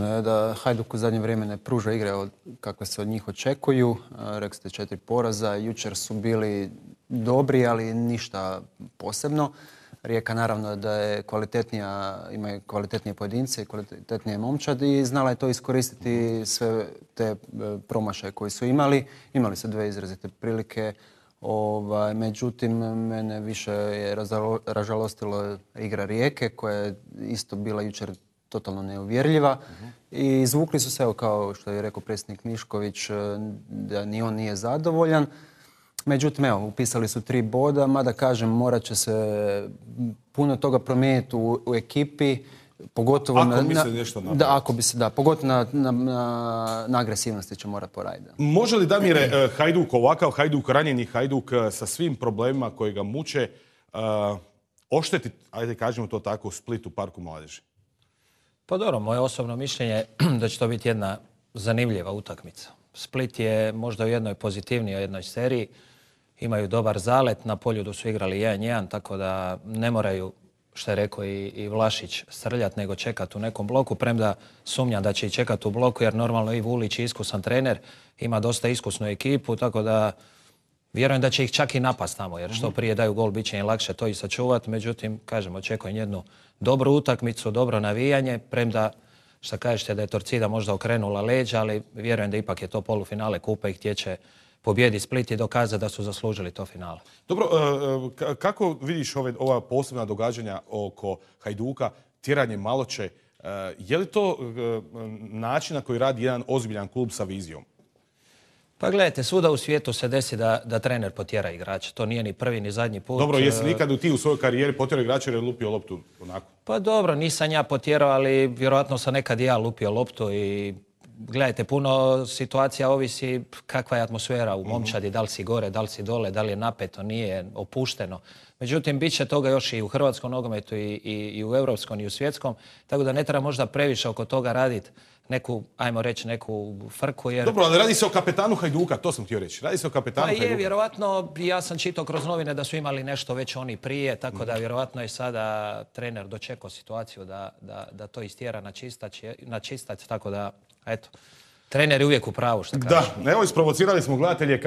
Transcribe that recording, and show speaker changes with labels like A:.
A: Da Hajduk u zadnje vrijeme ne pruža igre kakve se od njih očekuju. E, rekli ste četiri poraza. Jučer su bili dobri, ali ništa posebno. Rijeka naravno da je kvalitetnija, ima kvalitetnije pojedince i kvalitetnije momčad i znala je to iskoristiti sve te e, promašaje koje su imali. Imali su dve izrazite prilike. Ovaj, međutim, mene više je ražalostilo igra Rijeke koja je isto bila jučer totalno neuvjerljiva i izvukli su se, evo kao što je rekao predsjednik Mišković, e, da ni on nije zadovoljan. Međutim, evo, upisali su tri boda, mada kažem, morat će se puno toga promijeniti u, ekipi, pogotovo ako na, nešto da ako bi se da pogotovo na, na, agresivnosti će morati porajda.
B: Može li Damire e, Hajduk ovakav Hajduk ranjeni Hajduk e, sa svim problemima koji ga muče uh, oštetiti, ajde kažemo to tako, u Splitu parku mladeži? Pa dobro, moje osobno mišljenje
C: je da će to biti jedna zanimljiva utakmica. Split je možda u jednoj pozitivnijoj jednoj seriji. Imaju dobar zalet, na poljudu su igrali 1-1, tako da ne moraju, što je rekao i, Vlašić, srljat, nego čekati u nekom bloku, premda sumnjam da će i čekati u bloku, jer normalno i Vulić je iskusan trener, ima dosta iskusnu ekipu, tako da Vjerujem da će ih čak i napast tamo, jer što mhm. prije daju gol, bit će im lakše to i sačuvati. Međutim, kažem, očekujem jednu dobru utakmicu, dobro navijanje, premda šta kažete da je Torcida možda okrenula leđa, ali vjerujem da ipak je to polufinale kupa i htjeće pobjedi Split i dokaza da su zaslužili to finale.
B: Dobro, e, e, kako vidiš ove, ova posebna događanja oko Hajduka, tiranje Maloče, e, je li to način na koji radi jedan ozbiljan klub sa vizijom? Pa gledajte, svuda u svijetu
C: se desi da, da trener potjera igrača. To nije ni prvi ni zadnji put. Dobro, jesi li e, ikad
B: ti u svojoj karijeri potjerao igrača jer je lupio loptu onako?
C: Pa dobro, nisam ja potjerao, ali vjerojatno sam nekad ja lupio loptu i gledajte, puno situacija ovisi kakva je atmosfera u mhm. momčadi, da li si gore, da li si dole, da li je napeto, nije opušteno. Međutim, bit će toga još i u hrvatskom nogometu i, u europskom i u svjetskom, tako da ne treba možda previše oko toga raditi
B: neku, ajmo reći, neku frku. Jer... Dobro, ali radi se o kapetanu Hajduka, to sam htio reći. Radi se o kapetanu pa je,
C: vjerovatno, ja sam čitao kroz novine da su imali nešto već oni prije, tako da mhm. vjerovatno je sada trener dočekao situaciju da, to istjera na na čistac, tako da Eto, trener je uvijek u pravu
B: što kažeš. Da, evo isprovocirali smo gledatelje.